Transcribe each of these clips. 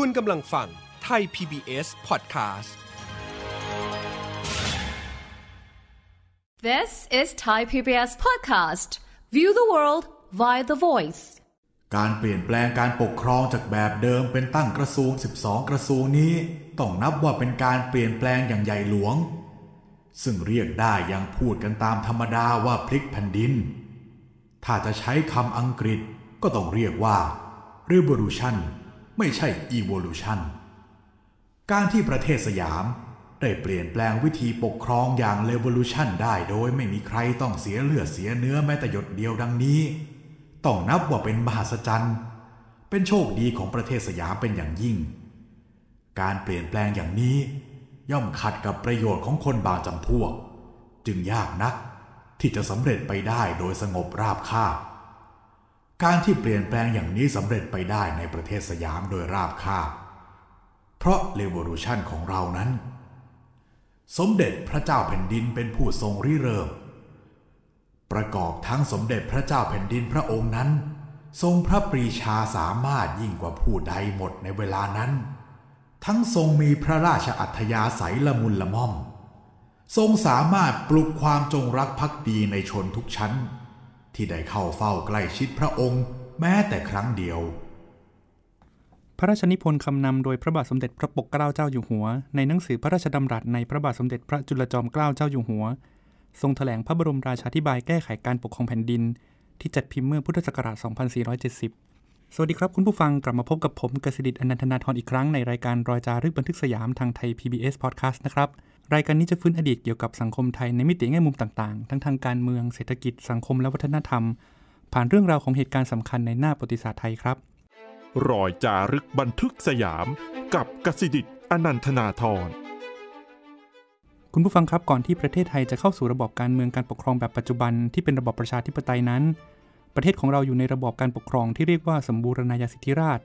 คุณกำลังฟัง ไทย PBS Podcast This is Thai PBS Podcast View the world via the voice การเปลี่ยนแปลงการปกครองจากแบบเดิมเป็นตั้งกระทรวง12 กระทรวงนี้ ต้องนับว่าเป็นการเปลี่ยนแปลงอย่างใหญ่หลวง ซึ่งเรียกได้อย่างพูดกันตามธรรมดาว่าพลิกแผ่นดิน ถ้าจะใช้คำอังกฤษก็ต้องเรียกว่า revolution ไม่ใช่อี o วลูชันการที่ประเทศสยามได้เปลี่ยนแปลงวิธีปกครองอย่างเรวลูชันได้โดยไม่มีใครต้องเสียเลือดเสียเนื้อแม้แต่หยดเดียวดังนี้ต้องนับว่าเป็นมหัศจรรย์เป็นโชคดีของประเทศสยามเป็นอย่างยิ่ง การเปลี่ยนแปลงอย่างนี้ย่อมขัดกับประโยชน์ของคนบางจำพวก จึงยากนักที่จะสำเร็จไปได้โดยสงบราบคาบการที่เปลี่ยนแปลงอย่างนี้สำเร็จไปได้ในประเทศสยามโดยราบคาบเพราะเรวอลูชันของเรานั้น สมเด็จพระเจ้าแผ่นดินเป็นผู้ทรงริเริ่ม ประกอบทั้งสมเด็จพระเจ้าแผ่นดินพระองค์นั้น ทรงพระปรีชาสามารถยิ่งกว่าผู้ใดหมดในเวลานั้น ทั้งทรงมีพระราชอัธยาศัยละมุนละม่อม ทรงสามารถปลุกความจงรักภักดีในชนทุกชั้นที่ได้เข้าเฝ้าใกล้ชิดพระองค์แม้แต่ครั้งเดียว พระราชนิพนธ์คำนำ โดยพระบาทสมเด็จพระปกเกล้าเจ้าอยู่หัว ในหนังสือพระราชดำรัสในพระบาทสมเด็จพระจุลจอมเกล้าเจ้าอยู่หัว ทรงถแถลงพระบรมราชาธิบายแก้ไขการปกครองแผ่นดิน ที่จัดพิมพ์เมื่อพุทธศักราช 2470 สวัสดีครับคุณผู้ฟัง กลับมาพบกับผมกสิดิษฐ์อนันทนาทรอีกครั้งในรายการรอยจารึกบันทึกสยามทางไทย PBS Podcast นะครับรายการนี้จะฟื้นอดีตเกี่ยวกับสังคมไทยในมิติแง่มุมต่าง ๆ ทั้งทางการเมืองเศรษฐกิจ สังคมและวัฒนธรรม ผ่านเรื่องราวของเหตุการณ์สำคัญในหน้าประวัติศาสตร์ไทยครับรอยจารึกบันทึกสยาม กับกสิทธิ์อนันทนาทรคุณผู้ฟังครับ ก่อนที่ประเทศไทยจะเข้าสู่ระบบการเมืองการปกครองแบบปัจจุบันที่เป็นระบบประชาธิปไตยนั้น ประเทศของเราอยู่ในระบบการปกครองที่เรียกว่าสมบูรณาญาสิทธิราช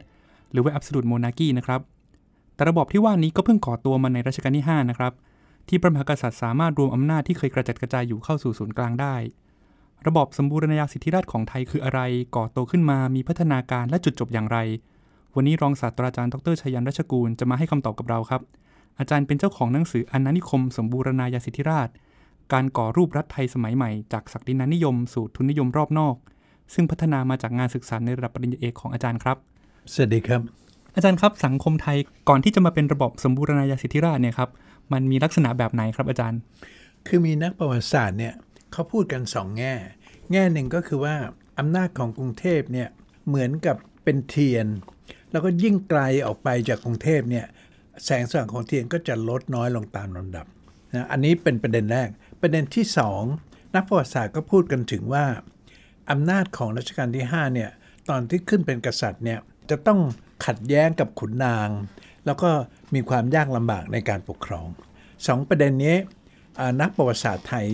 หรือว่าอับสดุลโมนาคีนะครับ แต่ระบบที่ว่านี้ก็เพิ่งก่อตัวมาในรัชกาลที่5นะครับเที่พระมหากษัตริย์สามารถรวมอำนาจที่เคยกระจัดกระจายอยู่เข้าสู่ศูนย์กลางได้ ระบบสมบูรณาญาสิทธิราชของไทยคืออะไร ก่อโตขึ้นมา มีพัฒนาการและจุดจบอย่างไร วันนี้รองศาสตราจารย์ดรชัยยันรัชกูลจะมาให้คำตอบกับเราครับ อาจารย์เป็นเจ้าของหนังสืออนานิคมสมบูรณาญาสิทธิราช การก่อรูปรัฐไทยสมัยใหม่จากศักดินานิยมสู่ทุนนิยมรอบนอก ซึ่งพัฒนามาจากงานศึกษาในระดับปริญญาเอกของอาจารย์ครับ สวัสดีครับ อาจารย์ครับสังคมไทยก่อนที่จะมาเป็นระบบสมบูรณาญาสิทธิราชเนี่ยครับมันมีลักษณะแบบไหนครับอาจารย์ คือมีนักประวัติศาสตร์เนี่ยเขาพูดกันสองแง่ แง่หนึ่งก็คือว่า อำนาจของกรุงเทพเนี่ยเหมือนกับเป็นเทียน แล้วก็ยิ่งไกลออกไปจากกรุงเทพเนี่ยแสงสว่างของเทียนก็จะลดน้อยลงตามลำดับนะ อันนี้เป็นประเด็นแรก ประเด็นที่สองนักประวัติศาสตร์ก็พูดกันถึงว่าอำนาจของรัชกาลที่5เนี่ยตอนที่ขึ้นเป็นกษัตริย์เนี่ยจะต้องขัดแย้งกับขุนนางแล้วก็มีความยากลำบากในการปกครองสองประเด็นนี้ นักประวัติศาสตร์ไทย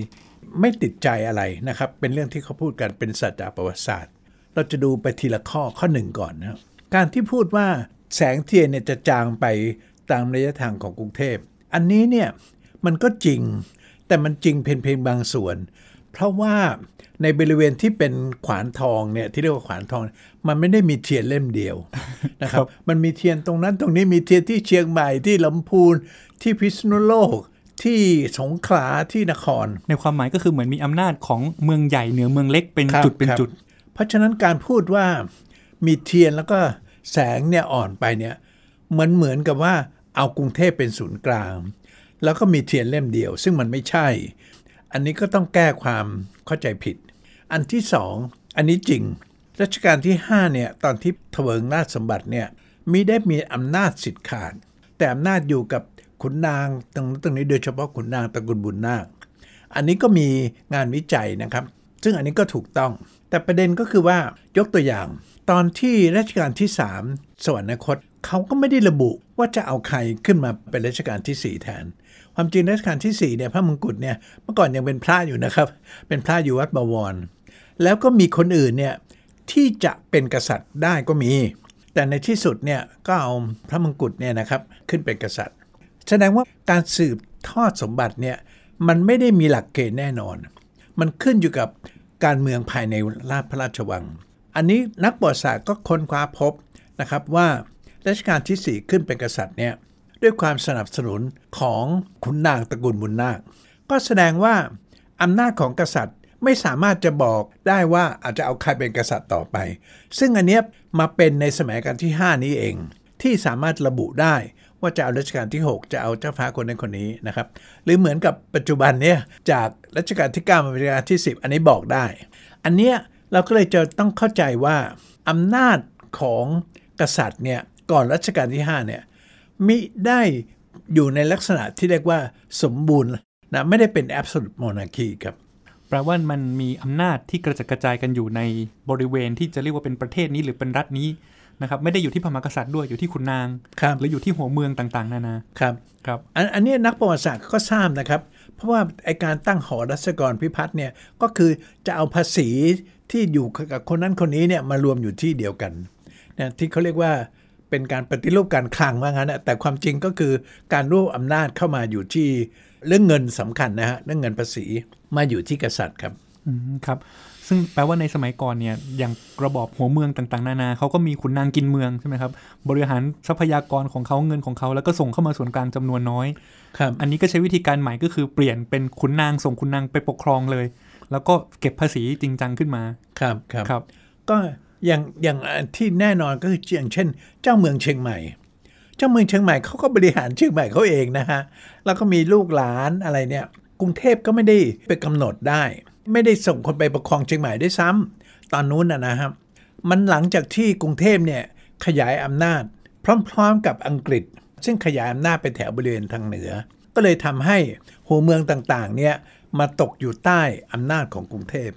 ไม่ติดใจอะไรนะครับ เป็นเรื่องที่เขาพูดกันเป็นสัจจะประวัติศาสตร์ เราจะดูไปทีละข้อข้อหนึ่งก่อนนะการที่พูดว่าแสงเทียนเนี่ยจะจางไปตามระยะทางของกรุงเทพ อันนี้เนี่ยมันก็จริงแต่มันจริงเพียงเพียงบางส่วน เพราะว่าในบริเวณที่เป็นขวานทองเนี่ยที่เรียกว่าขวานทองมันไม่ได้มีเทียนเล่มเดียวนะครับมันมีเทียนตรงนั้นตรงนี้มีเทียนที่เชียงใหม่ที่ลำพูนที่พิษณุโลกที่สงขลา ที่นคร ในความหมายก็คือเหมือนมีอำนาจของเมืองใหญ่เหนือเมืองเล็กเป็นจุดเป็นจุด เพราะฉะนั้นการพูดว่ามีเทียนแล้วก็แสงเนี่ยอ่อนไปเนี่ยมันเหมือนกับว่าเอากรุงเทพเป็นศูนย์กลางแล้วก็มีเทียนเล่มเดียว ซึ่งมันไม่ใช่อันนี้ก็ต้องแก้ความเข้าใจผิด อันที่สองอันนี้จริง รัชกาลที่5เนี่ยตอนที่ถวิงราชสมบัติเนี่ยมิได้มีอำนาจสิทธิ์ขาดแต่อำนาจอยู่กับขุนนางตรงตรงนี้โดยเฉพาะขุนนางตระกูลบุญนาคอันนี้ก็มีงานวิจัยนะครับซึ่งอันนี้ก็ถูกต้อง แต่ประเด็นก็คือว่ายกตัวอย่าง ตอนที่รัชกาลที่ 3สวรรคตเขาก็ไม่ได้ระบุว่าจะเอาใครขึ้นมาเป็นรัชกาลที่ 4 แทนความจริงรัชกาลที่4เนี่ยพระมงกุฎเนี่ยเมื่อก่อนยังเป็นพระอยู่นะครับเป็นพระอยู่วัดบวร แล้วก็มีคนอื่นเนี่ยที่จะเป็นกษัตริย์ได้ก็มี แต่ในที่สุดเนี่ยก็เอาพระมงกุฎเนี่ยนะครับขึ้นเป็นกษัตริย์ แสดงว่าการสืบทอดสมบัติเนี่ยมันไม่ได้มีหลักเกณฑ์แน่นอน มันขึ้นอยู่กับการเมืองภายในราชพระราชวัง อันนี้นักประวัติศาสตร์ก็ค้นคว้าพบนะครับว่ารัชกาลที่4ขึ้นเป็นกษัตริย์เนี่ยด้วยความสนับสนุนของขุนนางตระกูลบุญนาค ก็แสดงว่าอำนาจของกษัตริย์ไม่สามารถจะบอกได้ว่าอาจจะเอาใครเป็นกษัตริย์ต่อไป ซึ่งอันเนี้ยมาเป็นในสมัยการที่ 5 นี้เองที่สามารถระบุได้ว่าจะเอารัชกาลที่ 6 จะเอาเจ้าฟ้าคนนั้นคนนี้นะครับ หรือเหมือนกับปัจจุบันเนี่ยจากรัชกาลที่ 9 มาเป็นรัชกาลที่ 10 อันนี้บอกได้ อันเนี้ยเราก็เลยจะต้องเข้าใจว่า อำนาจของกษัตริย์เนี่ยก่อนรัชกาลที่5เนี่ยมิได้อยู่ในลักษณะที่เรียกว่าสมบูรณ์นะไม่ได้เป็นแอบสุดโมนาคีครับแปลว่ามันมีอำนาจที่กระจัดกระจายกันอยู่ในบริเวณที่จะเรียกว่าเป็นประเทศนี้หรือเป็นรัฐนี้นะครับไม่ได้อยู่ที่พระมหากษัตริย์ด้วยอยู่ที่ขุนนาง หรืออยู่ที่หัวเมืองต่างๆ นานาครับครับอันอันนี้นักประวัติศาสตร์ก็ทราบนะครับ เพราะว่าไอการตั้งหอรัชกรพิพัฒน์เนี่ยก็คือจะเอาภาษีที่อยู่กับคนนั้นคนนี้เนี่ยมารวมอยู่ที่เดียวกันนะที่เขาเรียกว่าเป็นการปฏิรูปการคลังว่างั้นแต่ความจริงก็คือการรวบอำนาจเข้ามาอยู่ที่ เรื่องเงินสำคัญนะฮะเรื่องเงินภาษีมาอยู่ที่กษัตริย์ครับครับ ซึ่งแปลว่าในสมัยก่อนเนี่ยอย่างระบอบหัวเมืองต่างๆนานาเขาก็มีขุนนางกินเมืองใช่ไหมครับ บริหารทรัพยากรของเขาเงินของเขาแล้วก็ส่งเข้ามาส่วนกลางจำนวนน้อย ครับ อันนี้ก็ใช้วิธีการใหม่ก็คือเปลี่ยนเป็นขุนนางส่งขุนนางไปปกครองเลย แล้วก็เก็บภาษีจริงจังขึ้นมาครับครับรบก็อย่างอย่างที่แน่นอนก็คืออย่างเช่นเจ้าเมืองเชียงใหม่ เจ้าเมืองเชียงใหม่เขาก็บริหารเชียงใหม่เขาเองนะฮะแล้วก็มีลูกหลานอะไรเนี่ยกรุงเทพก็ไม่ได้ไปกำหนดได้ ไม่ได้ส่งคนไปปกครองเชียงใหม่ได้ซ้ำ ตอนนู้นนะครับมันหลังจากที่กรุงเทพเนี่ยขยายอำนาจ พร้อม ๆกับอังกฤษ ซึ่งขยายอำนาจไปแถวบริเวณทางเหนือ ก็เลยทำให้หัวเมืองต่างๆเนี่ยมาตกอยู่ใต้อำนาจของกรุงเทพ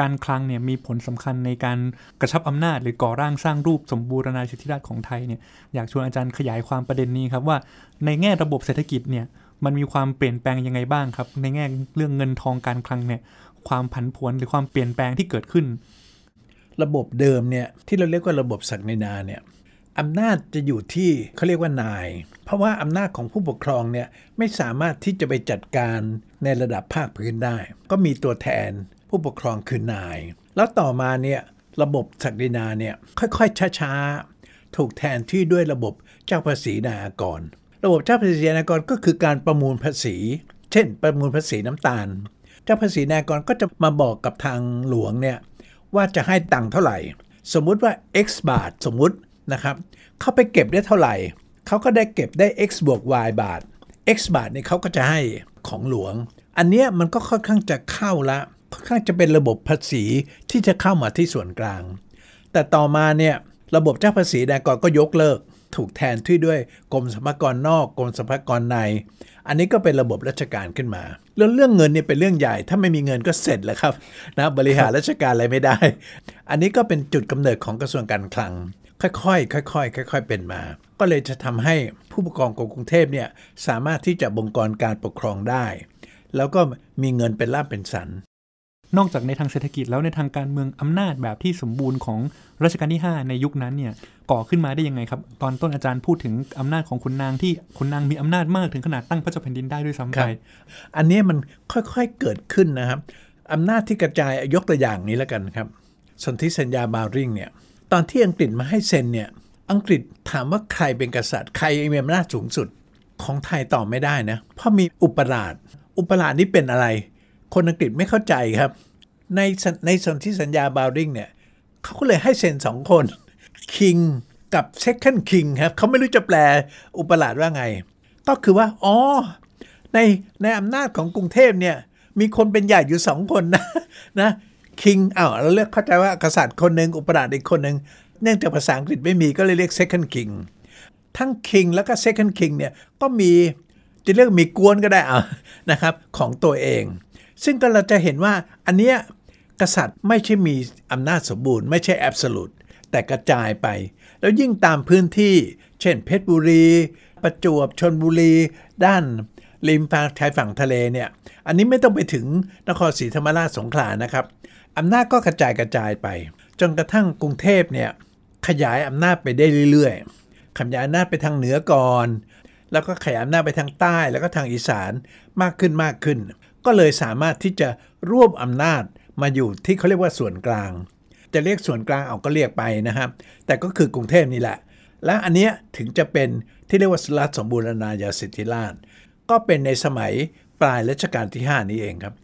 การคลังเนี่ยมีผลสำคัญในการกระชับอำนาจหรือก่อร่างสร้างรูปสมบูรณาธิราชของไทยเนี่ยอยากชวนอาจารย์ขยายความประเด็นนี้ครับว่าในแง่ระบบเศรษฐกิจเนี่ยมันมีความเปลี่ยนแปลงยังไงบ้างครับ ในแง่เรื่องเงินทองการคลังเนี่ยความผันผวนหรือความเปลี่ยนแปลงที่เกิดขึ้น ระบบเดิมเนี่ยที่เราเรียกว่าระบบศักดินาเนี่ยอำนาจจะอยู่ที่เขาเรียกว่านาย เพราะว่าอำนาจของผู้ปกครองเนี่ยไม่สามารถที่จะไปจัดการในระดับภาคพื้นได้ ก็มีตัวแทนผู้ปกครองคือนาย แล้วต่อมาเนี่ยระบบศักดินาเนี่ยค่อยๆช้าๆถูกแทนที่ด้วยระบบเจ้าภาษีนากร ระบบเจ้าภาษีนากรก็คือการประมูลภาษี เช่น ประมูลภาษีน้ำตาล เจ้าภาษีนากรก็จะมาบอกกับทางหลวงเนี่ยว่าจะให้ตังค์เท่าไหร่ สมมุติว่า x บาท สมมุตินะครับเขาไปเก็บได้เท่าไหร่ เขาก็ได้เก็บได้ x บวก y บาท x บาทนี่เขาก็จะให้ของหลวง อันเนี้ยมันก็ค่อนข้างจะเข้าละค่อนข้างจะเป็นระบบภาษีที่จะเข้ามาที่ส่วนกลาง แต่ต่อมาเนี่ยระบบเจ้าภาษีแด่กนก็ยกเลิก ถูกแทนที่ด้วยกรมสรรพากรนอกกรมสรรพากรใน อันนี้ก็เป็นระบบราชการขึ้นมา แล้วเรื่องเงินเนี่ยเป็นเรื่องใหญ่ ถ้าไม่มีเงินก็เสร็จแล้วครับนะบริหารราชการอะไรไม่ได้ อันนี้ก็เป็นจุดกำเนิดของกระทรวงการคลัง ค่อยๆค่อยๆค่อยๆเป็นมา ก็เลยจะทำให้ผู้ปกครองกรุงเทพเนี่ยสามารถที่จะบงกรการปกครองได้ แล้วก็มีเงินเป็นล่าเป็นสันนอกจากในทางเศรษฐกิจแล้วในทางการเมืองอำนาจแบบที่สมบูรณ์ของรัชกาลที่ 5 ในยุคนั้นเนี่ยก่อขึ้นมาได้ยังไงครับตอนต้นอาจารย์พูดถึงอำนาจของคุณนางที่คุณนางมีอำนาจมากถึงขนาดตั้งพระเจ้าแผ่นดินได้ด้วยซ้ำไปอันนี้มันค่อยๆเกิดขึ้นนะครับอำนาจที่กระจายยกตัวอย่างนี้แล้วกันครับ สนธิสัญญาบาริงเนี่ยตอนที่อังกฤษมาให้เซ็นเนี่ยอังกฤษถามว่าใครเป็นกษัตริย์ ใครมีอำนาจสูงสุดของไทยตอบไม่ได้นะเพราะมีอุปราชอุปราชนี่เป็นอะไรคนอังกฤษไม่เข้าใจครับ ในในสนธิสัญญาบาวดิงเนี่ยเขาก็เลยให้เซ็นสองคนคิงกับเซคันด์คิงครับเขาไม่รู้จะแปลอุปราชว่าไง ก็คือว่า อ๋อในในอำนาจของกรุงเทพเนี่ยมีคนเป็นใหญ่อยู่สองคนนะนะคิงอ้าวเราเลือกเข้าใจว่ากษัตริย์คนหนึ่งอุปราชอีกคนหนึ่งเนื่องจากภาษาอังกฤษไม่มีก็เลยเรียกเซคันด์คิงทั้งคิงแล้วก็เซคันด์คิงเนี่ยก็มีจะเรียกมีกวนก็ได้อ่ะนะครับของตัวเองซึ่งก็เราจะเห็นว่าอันเนี้ยกษัตริย์ไม่ใช่มีอำนาจสมบูรณ์ ไม่ใช่แอบสลุดแต่กระจายไป แล้วยิ่งตามพื้นที่เช่นเพชรบุรี ประจวบชนบุรี ด้านริมฝั่งชายฝั่งทะเลเนี่ยอันนี้ไม่ต้องไปถึงนครศรีธรรมราชสงขลานะครับ อำนาจก็กระจายกระจายไป จนกระทั่งกรุงเทพเนี่ย ขยายอำนาจไปได้เรื่อยๆ ขยายอำนาจไปทางเหนือก่อน แล้วก็ขยายอำนาจไปทางใต้แล้วก็ทางอีสานมากขึ้นมากขึ้นก็เลยสามารถที่จะรวบอำนาจมาอยู่ที่เขาเรียกว่าส่วนกลาง จะเรียกส่วนกลางเอาก็เรียกไปนะครับ แต่ก็คือกรุงเทพนี่แหละ และอันเนี้ยถึงจะเป็นที่เรียกว่ารัฐสมบูรณาญาสิทธิราช ก็เป็นในสมัยปลายรัชกาลที่ 5 นี้เองครับ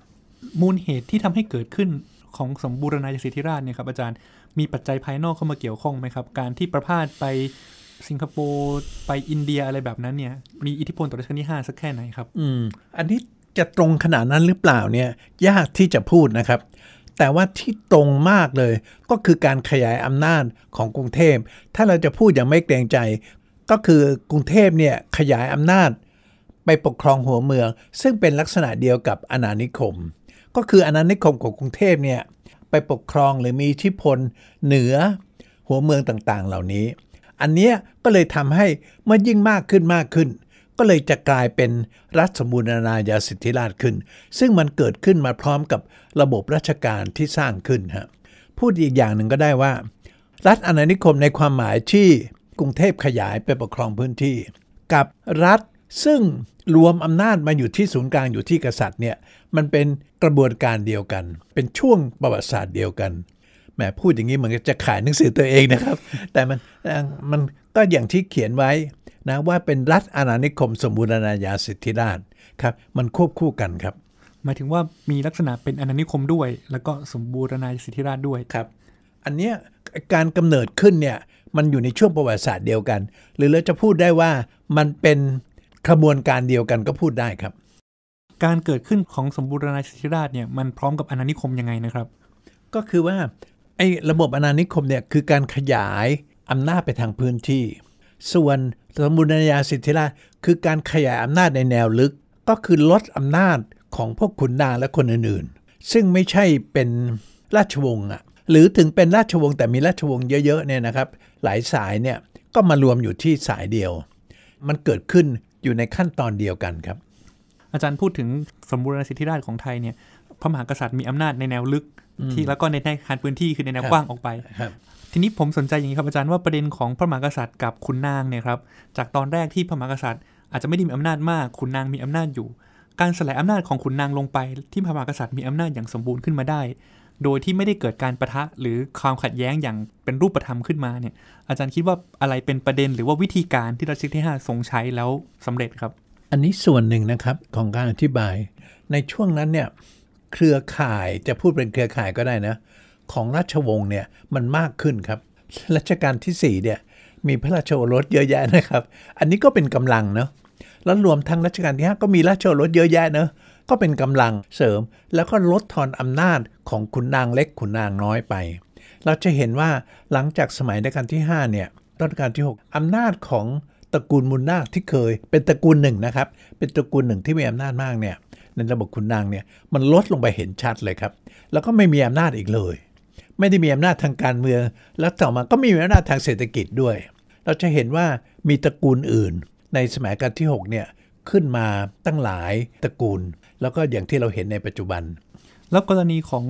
มูลเหตุที่ทำให้เกิดขึ้นของสมบูรณาญาสิทธิราชเนี่ยครับอาจารย์มีปัจจัยภายนอกเข้ามาเกี่ยวข้องไหมครับ การที่ประพาสไปสิงคโปร์ไปอินเดียอะไรแบบนั้นเนี่ย มีอิทธิพลต่อรัชกาลที่ 5สักแค่ไหนครับ อืม อันนี้จะตรงขนาดนั้นหรือเปล่าเนี่ยยากที่จะพูดนะครับ แต่ว่าที่ตรงมากเลยก็คือการขยายอำนาจของกรุงเทพ ถ้าเราจะพูดอย่างไม่เกรงใจ ก็คือกรุงเทพเนี่ยขยายอำนาจ ไปปกครองหัวเมือง ซึ่งเป็นลักษณะเดียวกับอาณานิคม ก็คืออาณานิคมของกรุงเทพเนี่ยไปปกครองหรือมีอิทธิพลเหนือหัวเมืองต่างๆ เหล่านี้ อันนี้ก็เลยทำให้มันยิ่งมากขึ้นมากขึ้นก็เลยจะกลายเป็นรัฐสมบูรณาญาสิทธิราชขึ้น ซึ่งมันเกิดขึ้นมาพร้อมกับระบบราชการที่สร้างขึ้นฮะพูดอีกอย่างหนึ่งก็ได้ว่า รัฐอาณานิคมในความหมายที่กรุงเทพขยายไปปกครองพื้นที่ กับรัฐซึ่งรวมอำนาจมาอยู่ที่ ศูนย์กลางอยู่ที่กษัตริย์เนี่ยมันเป็นกระบวนการเดียวกัน เป็นช่วงประวัติศาสตร์เดียวกันแหมพูดอย่างนี้เหมือนจะขายหนังสือตัวเองนะครับ แต่มันมันก็อย่างที่เขียนไว้นะว่าเป็นรัฐอาณานิคม สมบูรณาญาสิทธิราชครับมันควบคู่กันครับหมายถึงว่ามีลักษณะเป็นอาณานิคมด้วย แล้วก็สมบูรณาญาสิทธิราชด้วยครับ อันเนี้ยการกำเนิดขึ้นเนี่ยมันอยู่ในช่วงประวัติศาสตร์เดียวกัน หรือเราจะพูดได้ว่ามันเป็นกระบวนการเดียวกันก็พูดได้ครับ การเกิดขึ้นของสมบูรณาญาสิทธิราชเนี่ยมันพร้อมกับอาณานิคมยังไงนะครับ ก็คือว่าไอ้ระบบอาณานิคมเนี่ยคือการขยายอำนาจไปทางพื้นที่ส่วนสมบูรณาญาสิทธิราชคือการขยายอำนาจในแนวลึกก็คือลดอำนาจของพวกขุนนางและคนอื่นๆ ซึ่งไม่ใช่เป็นราชวงศ์อ่ะหรือถึงเป็นราชวงศ์แต่มีราชวงศ์เยอะๆเนี่ยนะครับ หลายสายเนี่ยก็มารวมอยู่ที่สายเดียว มันเกิดขึ้นอยู่ในขั้นตอนเดียวกันครับ อาจารย์พูดถึงสมบูรณาสิทธิราชของไทยเนี่ยพระมหากษัตริย์มีอำนาจในแนวลึกที่แล้วก็ในแนวคันพื้นที่คือในแนวกว้างออกไปทีนี้ผมสนใจอย่างนี้ครับอาจารย์ว่าประเด็นของพระมหากษัตริย์กับขุนนางเนี่ยครับ จากตอนแรกที่พระมหากษัตริย์ อาจจะไม่ได้มีอำนาจมากขุนนางมีอำนาจอยู่ การสลายอำนาจของขุนนางลงไป ที่พระมหากษัตริย์มีอำนาจอย่างสมบูรณ์ขึ้นมาได้ โดยที่ไม่ได้เกิดการประทะหรือความขัดแย้งอย่างเป็นรูปธรรมขึ้นมาเนี่ย อาจารย์คิดว่าอะไรเป็นประเด็น หรือว่าวิธีการที่รัชกาลที่5ทรงใช้แล้วสำเร็จครับ อันนี้ส่วนหนึ่งนะครับของการอธิบายในช่วงนั้นเนี่ยเครือข่ายจะพูดเป็นเครือข่ายก็ได้นะของราชวงศ์เนี่ยมันมากขึ้นครับรัชกาลที่4เนี่ยมีพระราชโอรสเยอะแยะนะครับ อันนี้ก็เป็นกำลังเนาะแล้วรวมทั้งรัชกาลที่5ก็มีราชโอรสเยอะแยะเนาะก็เป็นกำลังเสริม แล้วก็ลดทอนอำนาจของขุนนางเล็กขุนนางน้อยไป เราจะเห็นว่าหลังจากสมัยรัชกาลที่5เนี่ยรัชกาลที่ 6 อำนาจของตระกูลมุนนาคที่เคย เป็นตระกูลหนึ่งนะครับเป็นตระกูลหนึ่งที่มีอำนาจมากเนี่ยในระบบขุนนางเนี่ยมันลดลงไปเห็นชัดเลยครับ แล้วก็ไม่มีอำนาจอีกเลย ไม่ได้มีอำนาจทางการเมืองแล้วต่อมาก็ไม่มีอำนาจทางเศรษฐกิจด้วย เราจะเห็นว่ามีตระกูลอื่น ในสมัยการที่ 6 เนี่ยขึ้นมาตั้งหลายตระกูล แล้วก็อย่างที่เราเห็นในปัจจุบัน แล้วกรณีของ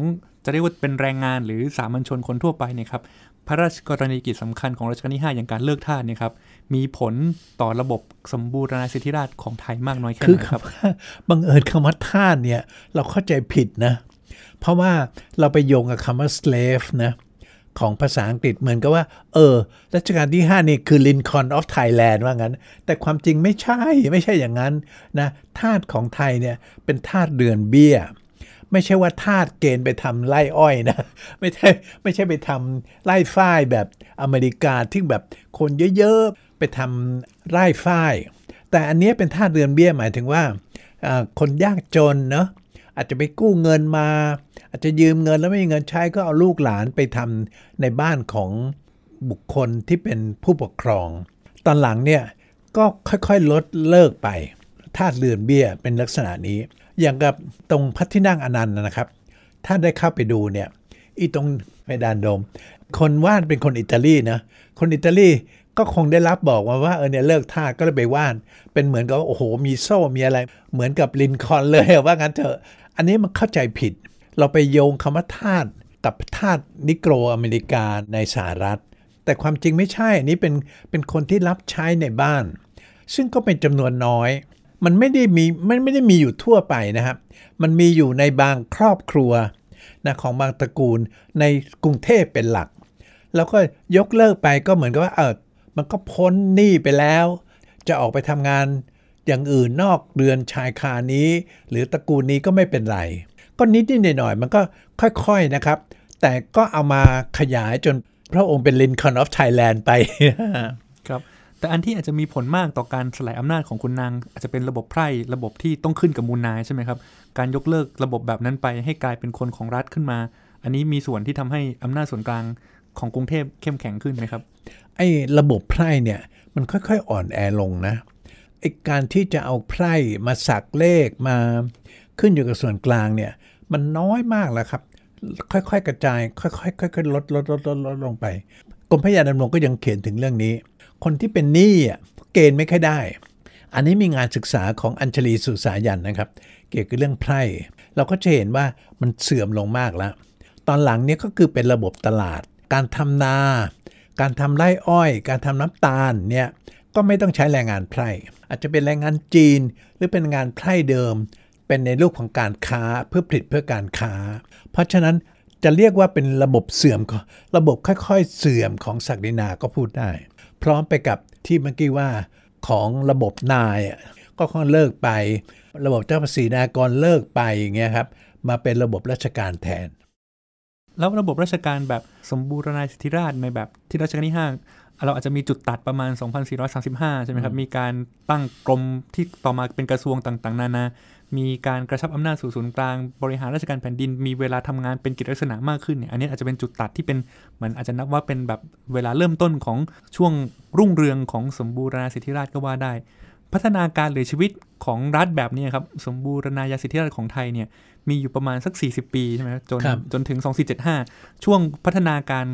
จะเรียกว่าเป็นแรงงานหรือสามัญชนคนทั่วไปเนี่ยครับพระราชกรณียกิจสำคัญของรัชกาลที่ 5 อย่างการเลิกทาสเนี่ยครับมีผลต่อระบบสมบูรณาสิทธิราชของไทยมากน้อยแค่ไหนครับบังเอิญคำว่าทาสเนี่ย เราเข้าใจผิดนะ เพราะว่าเราไปโยงกับคำว่า slave นะของภาษาอังกฤษเหมือนกับว่าเออรัชกาลที่5นี่คือลินคอนออฟไทยแลนด์ว่างั้น แต่ความจริงไม่ใช่ไม่ใช่อย่างนั้นนะทาสของไทยเนี่ยเป็นทาสเดือนเบี้ยไม่ใช่ว่าทาสเกณฑ์ไปทำไร่อ้อยนะไม่ใช่ไม่ใช่ไปทำไร่ฝ้ายแบบอเมริกาที่แบบคนเยอะ ๆ ไปทำไร่ฝ้ายแต่อันนี้เป็นทาสเรือนเบี้ยหมายถึงว่าคนยากจนเนาะอาจจะไปกู้เงินมา อาจจะยืมเงินแล้วไม่มีเงินใช้ก็เอาลูกหลานไปทำในบ้านของบุคคลที่เป็นผู้ปกครอง ตอนหลังเนี่ยก็ค่อยๆลดเลิกไป ทาสเรือนเบี้ยเป็นลักษณะนี้อย่างกับตรงพัทที่นั่งอนันต์นะครับ ถ้าได้เข้าไปดูเนี่ยอีตรงเพดานโดม คนวาดเป็นคนอิตาลีนะ คนอิตาลีก็คงได้รับบอกมาว่าเออเนี่ยเลิกท่าก็เลยไปวาดเป็นเหมือนกับโอ้โห มีโซ่มีอะไร เหมือนกับลินคอนเลยว่างั้นเถอะ อันนี้มันเข้าใจผิด เราไปโยงคำว่าทาสกับทาสนิโกรอเมริกาในสหรัฐ แต่ความจริงไม่ใช่ อันนี้เป็นเป็นคนที่รับใช้ในบ้าน ซึ่งก็เป็นจำนวนน้อยมันไม่ได้มีมันไม่ได้มีอยู่ทั่วไปนะครับ มันมีอยู่ในบางครอบครัวนะของบางตระกูลในกรุงเทพเป็นหลัก แล้วก็ยกเลิกไปก็เหมือนกับว่าเออมันก็พ้นหนี้ไปแล้ว จะออกไปทำงานอย่างอื่นนอกเรือนชายคานี้ หรือตระกูลนี้ก็ไม่เป็นไร ก็นิดนิดหน่อยๆมันก็ค่อยๆนะครับ แต่ก็เอามาขยายจนพระองค์เป็นลินคอนออฟไทยแลนด์ไปแต่อันที่อาจจะมีผลมากต่อการสลายอำนาจของคุณนาง อาจจะเป็นระบบไพร่ ระบบที่ต้องขึ้นกับมูลนายใช่ไหมครับการยกเลิกระบบแบบนั้นไป ให้กลายเป็นคนของรัฐขึ้นมา อันนี้มีส่วนที่ทำให้อำนาจส่วนกลางของกรุงเทพเข้มแข็งขึ้นไหมครับ ไอ้ระบบไพร่เนี่ยมันค่อยๆอ่อนแอลงนะไอ้การที่จะเอาไพร่มาสักเลขมา ขึ้นอยู่กับส่วนกลางเนี่ยมันน้อยมากแล้วครับ ค่อยๆกระจายค่อยๆค่อยๆลดลดลดลดลงไป กรมพยาดำรงก็ยังเขียนถึงเรื่องนี้คนที่เป็นหนี้เกณฑ์ไม่ค่อยได้ อันนี้มีงานศึกษาของอัญชลีสุสายันนะครับ เกี่ยวกับเรื่องไพร่เราก็จะเห็นว่ามันเสื่อมลงมากแล้ว ตอนหลังนี้ก็คือเป็นระบบตลาดการทำนา การทำไร่อ้อย การทำน้ำตาลเนี่ยก็ไม่ต้องใช้แรงงานไพร่อาจจะเป็นแรงงานจีน หรือเป็นงานไพร่เดิม เป็นในรูปของการค้า เพื่อผลิตเพื่อการค้า เพราะฉะนั้นจะเรียกว่าเป็นระบบเสื่อมระบบค่อยๆเสื่อมของศักดินาก็พูดได้ พร้อมไปกับที่เมื่อกี้ว่าของระบบนายก็ค่อนเลิกไป ระบบเจ้าภาษีนากรเลิกไปอย่างเงี้ยครับ มาเป็นระบบราชการแทน แล้วระบบราชการแบบสมบูรณาธิราชในแบบ ที่รัชกาลที่ห้าเราอาจจะมีจุดตัดประมาณ 2435ใช่ไหมครับ มีการตั้งกรมที่ต่อมา เป็นกระทรวงต่างๆ นานามีการกระชับอำนาจสู่ศูนย์กลางบริหารราชการแผ่นดินมีเวลาทำงานเป็นกิจลักษณะมากขึ้นเนี่ยอันนี้อาจจะเป็นจุดตัดที่เป็นเหมือนอาจจะนับว่าเป็นแบบเวลาเริ่มต้นของช่วงรุ่งเรืองของสมบูรณาสิทธิราชก็ว่าได้ พัฒนาการหรือชีวิตของรัฐแบบนี้ครับสมบูรณาญาสิทธิราชของไทยเนี่ยมีอยู่ประมาณสัก 40ปีใช่ไหมครับจนจนถึง2475ช่วงพัฒนาการ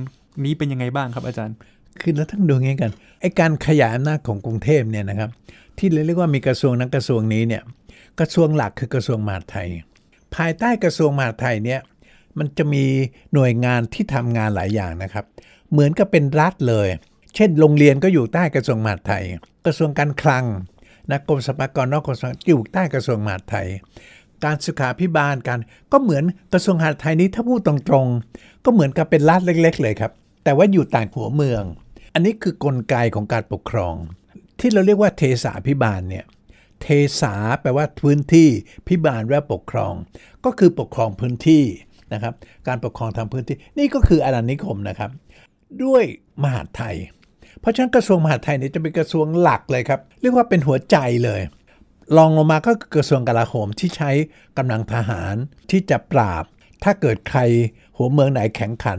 นี้เป็นยังไงบ้างครับอาจารย์คือเราทั้งดูงี้กันไอการขยายอำนาจของกรุงเทพเนี่ยนะครับที่เรียกว่ามีกระทรวงนักกระทรวงนี้เนี่ยกระทรวงหลักคือกระทรวงมหาดไทย ภายใต้กระทรวงมหาดไทยเนี่ยมันจะมีหน่วยงานที่ทำงานหลายอย่างนะครับ เหมือนกับเป็นรัฐเลย เช่น โรงเรียนก็อยู่ใต้กระทรวงมหาดไทย กระทรวงการคลังนะกรมสรรพากรนอกกระทรวงอยู่ใต้กระทรวงมหาดไทย การสุขาพิบาลการก็เหมือนกระทรวงมหาดไทยนี้ถ้าพูดตรงๆ ก็เหมือนกับเป็นรัฐเล็กๆ เลยครับแต่ว่าอยู่ต่างหัวเมือง อันนี้คือกลไกของการปกครอง ที่เราเรียกว่าเทศาพิบาลเนี่ยเทสาแปลว่าพื้นที่พิบาลแลวปกครอง ก็คือปกครองพื้นที่นะครับ การปกครองทางพื้นที่นี่ก็คืออาณานิคมนะครับ ด้วยมหาไทย เพราะฉะนั้นกระทรวงมหาไทยเนี่ยจะเป็นกระทรวงหลักเลยครับ เรียกว่าเป็นหัวใจเลย ลองลงมาก็กระทรวงกลาโหมที่ใช้กำลังทหารที่จะปราบ ถ้าเกิดใครหัวเมืองไหนแข็งขัน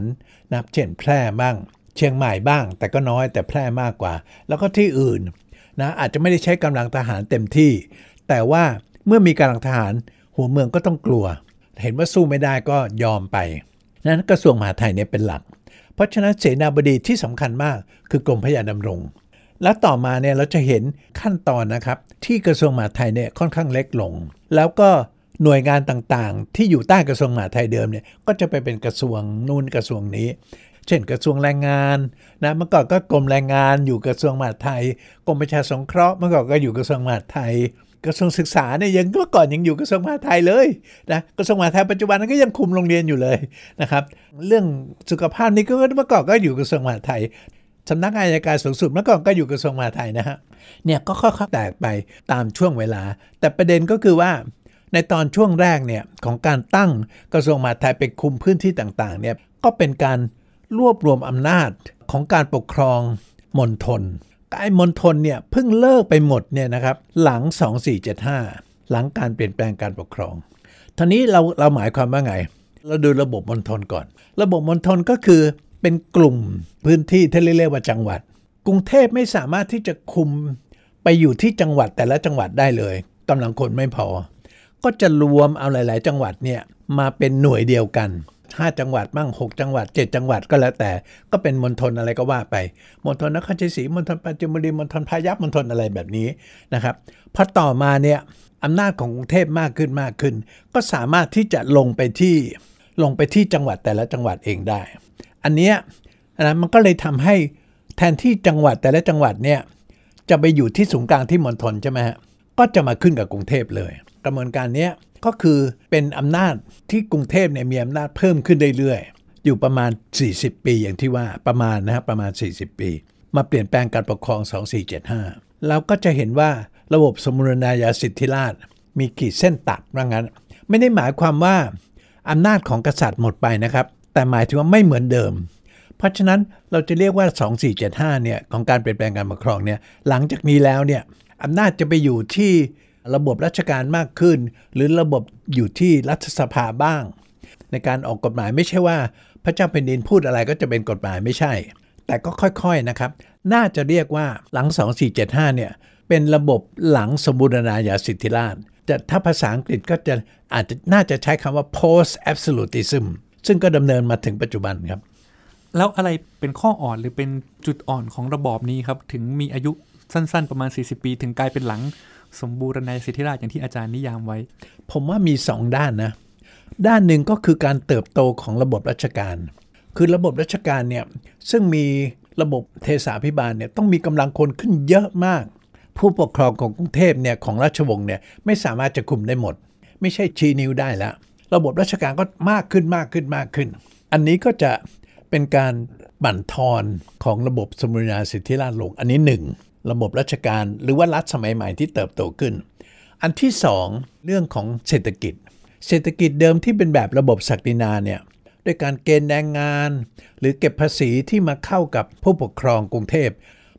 นะเช่นแพร่บ้างเชียงใหม่บ้าง แต่ก็น้อยแต่แพร่มากกว่า แล้วก็ที่อื่นนะอาจจะไม่ได้ใช้กำลังทหารเต็มที่ แต่ว่าเมื่อมีกำลังทหารหัวเมืองก็ต้องกลัว เห็นว่าสู้ไม่ได้ก็ยอมไปนั้นกระทรวงมหาดไทยเนี่ยเป็นหลักเพราะฉะนั้นเสนาบดีที่สำคัญมากคือกรมพระยาดำรง และต่อมาเนี่ยเราจะเห็นขั้นตอนนะครับที่กระทรวงมหาดไทยเนี่ยค่อนข้างเล็กลง แล้วก็หน่วยงานต่างๆ ที่อยู่ใต้กระทรวงมหาดไทยเดิมเนี่ยก็จะไปเป็นกระทรวงนู่นกระทรวงนี้ช่นกระทรวงแรงงานนะเมื่อก่อนก็กรมแรงงาน อยู่กระทรวงมหาดไทย กรมประชาสงเคราะห์เมื่อก่อนก็อยู่กระทรวงมหาดไทย กระทรวงศึกษาเนี่ยยังเมื่อก่อนยังอยู่กระทรวงมหาดไทยเลยนะกระทรวงมหาดไทยปัจจุบันนั้นก็ยังคุมโรงเรียนอยู่เลยนะครับ เรื่องสุขภาพนี่ก็เมื่อก่อนก็อยู่กระทรวงมหาดไทยสำนักงานอายการสูงสุดเมื่อก่อนก็อยู่กระทรวงมหาดไทยนะฮะเนี่ยก็ค่อยๆแตกไปตามช่วงเวลา แต่ประเด็นก็คือว่าในตอนช่วงแรกเนี่ยของการตั้งกระทรวงมหาดไทยไปคุมพื้นที่ต่างๆเนี่ยก็เป็นการรวบรวมอำนาจของการปกครองมณฑล กายมณฑลเนี่ยเพิ่งเลิกไปหมดเนี่ยนะครับหลัง2475หลังการเปลี่ยนแปลงการปกครองท่านี้เราเราหมายความว่าไงเราดูระบบมณฑลก่อน ระบบมณฑลก็คือเป็นกลุ่มพื้นที่ที่เรียกว่าจังหวัด กรุงเทพไม่สามารถที่จะคุมไปอยู่ที่จังหวัดแต่ละจังหวัดได้เลยกำลังคนไม่พอ ก็จะรวมเอาหลาย ๆ จังหวัดเนี่ยมาเป็นหน่วยเดียวกันห้าจังหวัดบ้างหกจังหวัดเจ็ดจังหวัดก็แล้วแต่ก็เป็นมณฑลอะไรก็ว่า ไปมณฑลนครชัยศรีมณฑลปัจจุบันมณฑลพายัพมณฑลอะไรแบบนี้นะครับพอต่อมาเนี่ยอำนาจของกรุงเทพมากขึ้นมากขึ้น ก็สามารถที่จะลงไปที่ ลงไปที่จังหวัดแต่ละจังหวัดเองได้ อันนี้นะมันก็เลยทำให้แทนที่จังหวัดแต่ละจังหวัดเนี่ยจะไปอยู่ที่สูงกลางที่มณฑลใช่ไหมฮะก็จะมาขึ้นกับกรุงเทพเลย กระบวนการนี้ก็คือเป็นอำนาจที่กรุงเทพเนี่ยมีอำนาจเพิ่มขึ้นเรื่อย ๆ อยู่ประมาณ 40 ปี อย่างที่ว่าประมาณนะฮะประมาณ 40 ปี มาเปลี่ยนแปลงการปกครอง 2475 เราก็จะเห็นว่าระบบสมุรณาญาสิทธิราชมีขีดเส้นตัดว่างั้น ไม่ได้หมายความว่าอำนาจของกษัตริย์หมดไปนะครับ แต่หมายถึงว่าไม่เหมือนเดิม เพราะฉะนั้นเราจะเรียกว่า 2475เนี่ยของการเปลี่ยนแปลงการปกครองเนี่ยหลังจากนี้แล้วเนี่ยอำนาจจะไปอยู่ที่ระบบราชการมากขึ้น หรือระบบอยู่ที่รัฐสภาบ้าง ในการออกกฎหมายไม่ใช่ว่า พระเจ้าแผ่นดินพูดอะไรก็จะเป็นกฎหมายไม่ใช่ แต่ก็ค่อยๆนะครับน่าจะเรียกว่าหลัง 2475เนี่ยเป็นระบบหลังสมบูรณาญาสิทธิราชจะถ้าภาษาอังกฤษก็จะอาจจะ น่าจะใช้คำว่า post absolutism ซึ่งก็ดำเนินมาถึงปัจจุบันครับ แล้วอะไรเป็นข้ออ่อนหรือเป็นจุดอ่อนของระบอบนี้ครับถึงมีอายุสั้น ๆประมาณ40ปีถึงกลายเป็นหลังสมบูรณาสิทธิราชอย่างที่อาจารย์นิยามไว้ ผมว่ามีสองด้านนะด้านหนึ่งก็คือการเติบโตของระบบราชการ คือระบบราชการเนี่ยซึ่งมีระบบเทศาพิบาลเนี่ยต้องมีกำลังคนขึ้นเยอะมาก ผู้ปกครองของกรุงเทพเนี่ยของราชวงศ์เนี่ยไม่สามารถจะคุมได้หมด ไม่ใช่ชี้นิ้วได้แล้วระบบราชการก็มากขึ้นมากขึ้นมากขึ้น อันนี้ก็จะเป็นการบั่นทอนของระบบสมรณาสิทธิราชลง อันนี้หนึ่งระบบราชการหรือว่ารัฐสมัยใหม่ที่เติบโตขึ้น อันที่ 2 เรื่องของเศรษฐกิจ เศรษฐกิจเดิมที่เป็นแบบระบบศักดินาเนี่ยด้วยการเกณฑ์แรงงาน หรือเก็บภาษีที่มาเข้ากับผู้ปกครองกรุงเทพ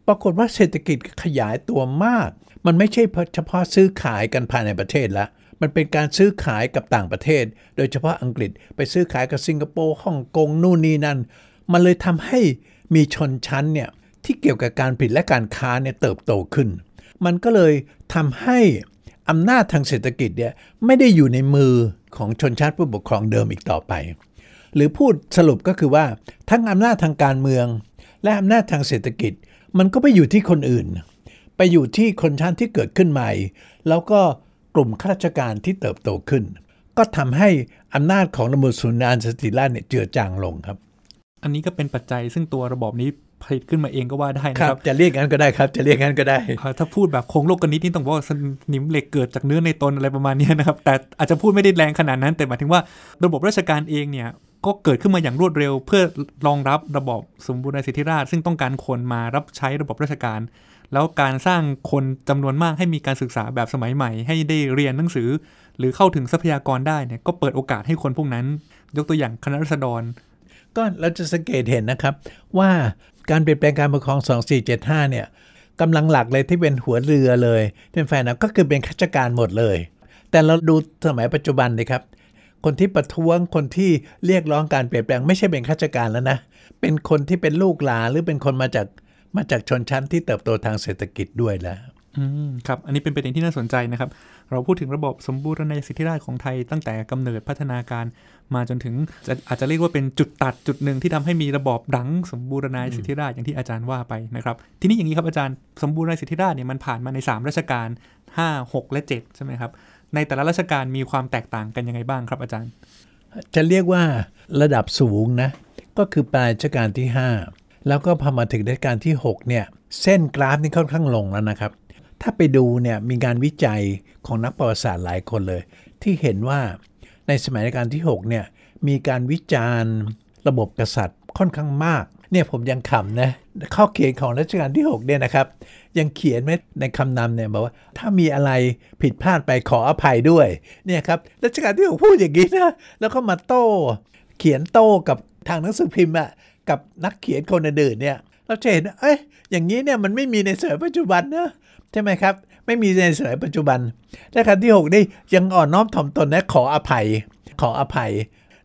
ปรากฏว่าเศรษฐกิจขยายตัวมาก มันไม่ใช่เฉพาะซื้อขายกันภายในประเทศละมันเป็นการซื้อขายกับต่างประเทศ โดยเฉพาะอังกฤษไปซื้อขายกับสิงคโปร์ฮ่องกงนู่นนี่นั่น มันเลยทำให้มีชนชั้นเนี่ยที่เกี่ยวกับการผลิตและการค้าเนี่ยเติบโตขึ้น มันก็เลยทำให้อำนาจทางเศรษฐกิจเนี่ยไม่ได้อยู่ในมือของชนชาติผู้ปกครองเดิมอีกต่อไป หรือพูดสรุปก็คือว่าทั้งอำนาจทางการเมืองและอำนาจทางเศรษฐกิจ มันก็ไปอยู่ที่คนอื่น ไปอยู่ที่คนชาติที่เกิดขึ้นใหม่ แล้วก็กลุ่มข้าราชการที่เติบโตขึ้น ก็ทำให้อำนาจของระบบสุนานสติราชเนี่ยเจือจางลงครับ อันนี้ก็เป็นปัจจัยซึ่งตัวระบบนี้ผลิตขึ้นมาเองก็ว่าได้นะครับจะเรียกงั้นก็ได้ครับจะเรียกงั้นก็ได้ ถ้าพูดแบบโครงโลกกันนิดนี่ต้องบอกสนิมเหล็กเกิดจากเนื้อในตนอะไรประมาณนี้นะครับแต่อาจจะพูดไม่ได้แรงขนาดนั้น แต่หมายถึงว่าระบบราชการเองเนี่ย ก็เกิดขึ้นมาอย่างรวดเร็วเพื่อรองรับระบบสมบูรณาสิทธิราชซึ่งต้องการคนมารับใช้ระบบราชการ แล้วการสร้างคนจำนวนมากให้มีการศึกษาแบบสมัยใหม่ ให้ได้เรียนหนังสือ หรือเข้าถึงทรัพยากรได้เนี่ยก็เปิดโอกาสให้คนพวกนั้น ยกตัวอย่างคณะรัษฎร ก็เราจะสังเกตเห็นนะครับว่าการเปลี่ยนแปลงการปกครอง 2475 เนี่ยกำลังหลักเลยที่เป็นหัวเรือเลยเป็นแฟนนะก็คือเป็นข้าราชการหมดเลย แต่เราดูสมัยปัจจุบันเลยครับ คนที่ประท้วงคนที่เรียกร้องการเปลี่ยนแปลง ไม่ใช่เป็นข้าราชการแล้วนะเป็นคนที่เป็นลูกหลานหรือเป็นคนมาจากมาจากชนชั้นที่เติบโตทางเศรษฐกิจด้วยแล้ว อืมครับ อันนี้เป็นประเด็นที่น่าสนใจนะครับเราพูดถึงระบบสมบูรณาญาสิทธิราชของไทย ตั้งแต่กำเนิดพัฒนาการ มาจนถึงอาจจะเรียกว่าเป็นจุดตัดจุดหนึ่งที่ทำให้มีระบอบดังสมบูรณาญาสิทธิราชอย่างที่อาจารย์ว่าไปนะครับทีนี้อย่างนี้ครับอาจารย์สมบูรณาญาสิทธิราชเนี่ยมันผ่านมาใน 3ราชการ5 6 และ7ใช่ไหมครับในแต่ละราชการมีความแตกต่างกันยังไงบ้างครับอาจารย์ จะเรียกว่าระดับสูงนะก็คือปลายราชการที่ 5 แล้วก็พอมาถึงราชการที่ 6 เนี่ยเส้นกราฟนี่ค่อนข้างลงแล้วนะครับถ้าไปดูเนี่ยมีการวิจัยของนักประวัติศาสตร์หลายคนเลย ที่เห็นว่าในสมัยรัชกาลที่6เนี่ยมีการวิจารณ์ระบบกษัตริย์ค่อนข้างมาก เนี่ยผมยังขำนะข้อเขียนของรัชกาลที่6เนี่ยนะครับ ยังเขียนไว้ในคำนำเนี่ยบอกว่าถ้ามีอะไรผิดพลาดไปขออภัยด้วยเนี่ยครับรัชกาลที่6พูดอย่างนี้นะแล้วก็มาโต้ เขียนโต้กับทางหนังสือพิมพ์อะกับนักเขียนคนอื่นเนี่ยราจะเห็นเอ้ยอย่างนี้เนี่ยมันไม่มีในเสือปัจจุบันนะใช่ไหมครับ ไม่มีในเสือปัจจุบันและขั้นที่6นี่ยังอ่อนน้อมถ่อมตนและขออภัย ขออภัย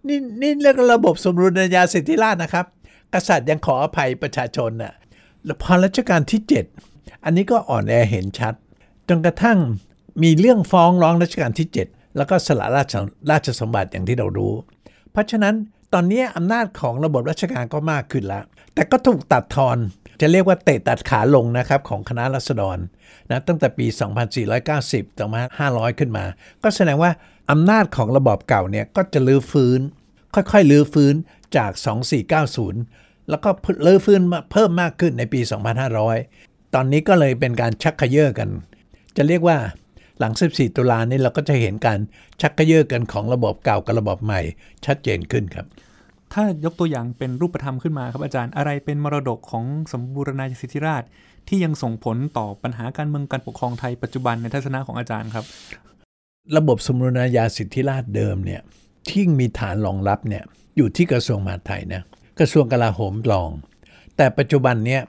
นี่นี่เรื่องระบบสมรุนยาสิทธิราชนะครับ กษัตริย์ยังขออภัยประชาชนนะ่ะพอรัชกาลที่ 7 อันนี้ก็อ่อนแอเห็นชัดจนกระทั่งมีเรื่องฟ้องร้องรัชกาลที่ 7 แล้วก็สละราชราชสมบัติอย่างที่เรารู้ เพราะฉะนั้นตอนนี้อำนาจของระบบราชการก็มากขึ้นแล้วแต่ก็ถูกตัดทอน จะเรียกว่าเตะตัดขาลงนะครับของคณะรัษฎรนะตั้งแต่ปี 2490 ต่อมา 500 ขึ้นมา ก็แสดงว่าอำนาจของระบอบเก่าเนี่ยก็จะลื้อฟื้น ค่อยๆลื้อฟื้นจาก 2490 แล้วก็ลื้อฟื้นเพิ่มมากขึ้นในปี 2500 ตอนนี้ก็เลยเป็นการชักขยเยอะกัน จะเรียกว่าหลัง 14 ตุลานี้เราก็จะเห็นการชักกระเยาะกันของระบบเก่ากับระบบใหม่ชัดเจนขึ้นครับ ถ้ายกตัวอย่างเป็นรูปธรรมขึ้นมาครับอาจารย์อะไรเป็นมรดกของสมบูรณาญาสิทธิราช ที่ยังส่งผลต่อปัญหาการเมืองการปกครองไทยปัจจุบันในทัศนะของอาจารย์ครับ ระบบสมบูรณาญาสิทธิราชเดิมเนี่ยที่มีฐานรองรับเนี่ยอยู่ที่กระทรวงมหาดไทยนะกระทรวงกลาโหมรอง แต่ปัจจุบันเนี่ย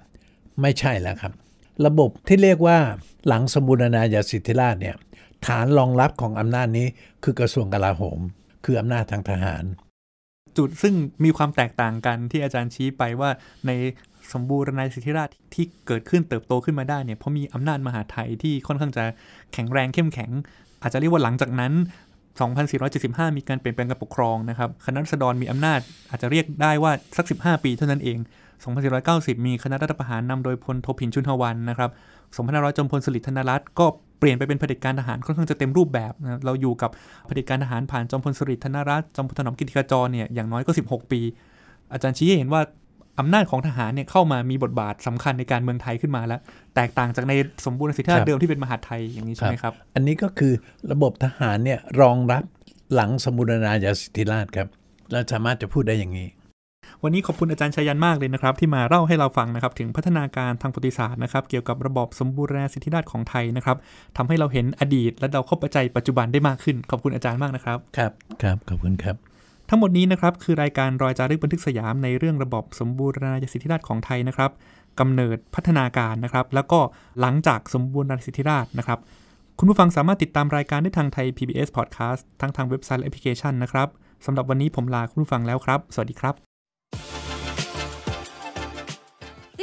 ไม่ใช่แล้วครับระบบที่เรียกว่าหลังสมบูรณาญาสิทธิราชเนี่ยฐานรองรับของอำนาจนี้คือกระทรวงกลาโหม คืออำนาจทางทหาร จุดซึ่งมีความแตกต่างกันที่อาจารย์ชี้ไปว่า ในสมบูรณาสิทธิราชที่เกิดขึ้นเติบโตขึ้นมาได้เนี่ยเพราะมีอำนาจมหาไทยที่ค่อนข้างจะแข็งแรงเข้มแข็ง อาจจะเรียกว่าหลังจากนั้น 2475 มีการเปลี่ยนแปลงการปกครองนะครับคณะรัษฎรมีอำนาจอาจจะเรียกได้ว่าสัก 15 ปีเท่านั้นเอง2490 มีคณะรัฐประหารนำโดยพลโทพินชุนทวันนะครับ2500จอมพลสฤษดิ์ธนรัตน์ก็เปลี่ยนไปเป็นเผด็จการทหารค่อนข้างจะเต็มรูปแบบนะเราอยู่กับเผด็จการทหารผ่านจอมพลสฤษดิ์ธนรัตน์จอมพลถนอมกิติขจรเนี่ยอย่างน้อยก็ 16 ปี อาจารย์ชี้ให้เห็นว่าอำนาจของทหารเนี่ยเข้ามามีบทบาทสำคัญในการเมืองไทยขึ้นมาแล้ว แตกต่างจากในสมบูรณสิทธิราชเดิมที่เป็นมหาไทยอย่างนี้ใช่ไหมครับอันนี้ก็คือระบบทหารเนี่ยรองรับหลังสมบูรณาญาสิทธิราชครับเราสามารถจะพูดได้อย่างนี้วันนี้ขอบคุณอาจารย์ชยันมากเลยนะครับที่มาเล่าให้เราฟังนะครับถึงพัฒนาการทางประวัติศาสตร์นะครับเกี่ยวกับระบอบสมบูรณาสิทธิราชของไทยนะครับทำให้เราเห็นอดีต และเราเข้าใจปัจจุบันได้มากขึ้นขอบคุณอาจารย์มากนะครับครับครับขอบคุณครับ ทั้งหมดนี้นะครับคือรายการรอยจารึกบันทึกสยาม ในเรื่องระบบสมบูรณาสิทธิราชของไทยนะครับกำเนิดพัฒนาการนะครับ แล้วก็หลังจากสมบูรณาาสิทธิราชนะครับ คุณผู้ฟังสามารถติดตามรายการได้ทางไทย PBS Podcast ทั้งทางเว็บไซต์และแอปพลิเคชันนะครับสำหรับวันนี้ผมลาคุณผู้ฟังแล้วครับสวัสดีครับ